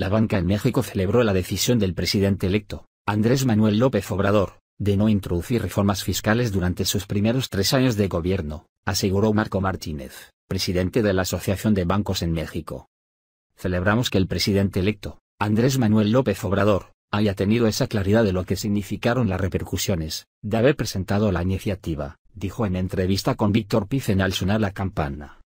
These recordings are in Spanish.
La banca en México celebró la decisión del presidente electo, Andrés Manuel López Obrador, de no introducir reformas fiscales durante sus primeros tres años de gobierno, aseguró Marco Martínez, presidente de la Asociación de Bancos en México. Celebramos que el presidente electo, Andrés Manuel López Obrador, haya tenido esa claridad de lo que significaron las repercusiones, de haber presentado la iniciativa, dijo en entrevista con Víctor Piz Al sonar la campana.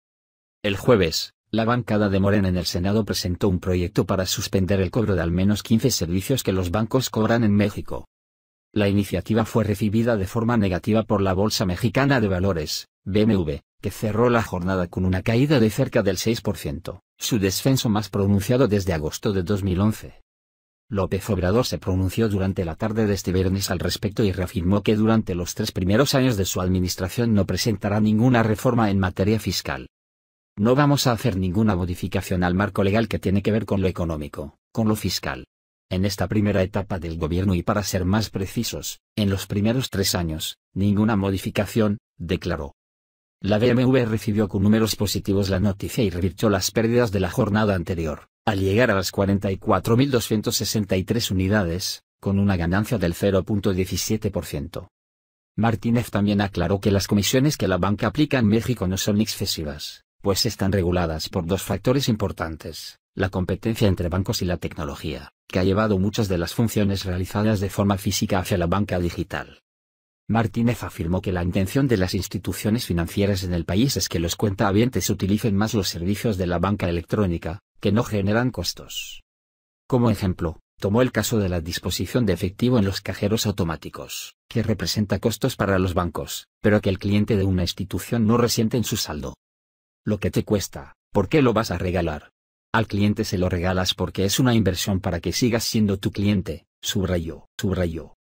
El jueves, la bancada de Morena en el Senado presentó un proyecto para suspender el cobro de al menos 15 servicios que los bancos cobran en México. La iniciativa fue recibida de forma negativa por la Bolsa Mexicana de Valores, BMV, que cerró la jornada con una caída de cerca del 6%, su descenso más pronunciado desde agosto de 2011. López Obrador se pronunció durante la tarde de este viernes al respecto y reafirmó que durante los tres primeros años de su administración no presentará ninguna reforma en materia fiscal no vamos a hacer ninguna modificación al marco legal que tiene que ver con lo económico, con lo fiscal. En esta primera etapa del gobierno y para ser más precisos, en los primeros tres años, ninguna modificación, declaró. La BMV recibió con números positivos la noticia y revirtió las pérdidas de la jornada anterior, al llegar a las 44.263 unidades, con una ganancia del 0.17%. Martínez también aclaró que las comisiones que la banca aplica en México no son excesivas, pues están reguladas por dos factores importantes, la competencia entre bancos y la tecnología, que ha llevado muchas de las funciones realizadas de forma física hacia la banca digital. Martínez afirmó que la intención de las instituciones financieras en el país es que los cuentahabientes utilicen más los servicios de la banca electrónica, que no generan costos. Como ejemplo, tomó el caso de la disposición de efectivo en los cajeros automáticos, que representa costos para los bancos, pero que el cliente de una institución no resiente en su saldo. Lo que te cuesta, ¿por qué lo vas a regalar? Al cliente se lo regalas porque es una inversión para que sigas siendo tu cliente, subrayó, subrayó.